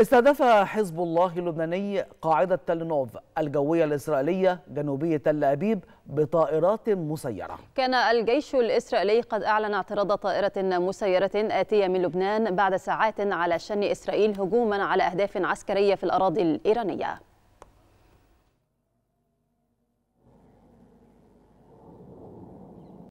استهدف حزب الله اللبناني قاعدة تل نوف الجوية الإسرائيلية جنوبية تل أبيب بطائرات مسيرة كان الجيش الإسرائيلي قد أعلن اعتراض طائرة مسيرة آتية من لبنان بعد ساعات على شن إسرائيل هجوما على أهداف عسكرية في الأراضي الإيرانية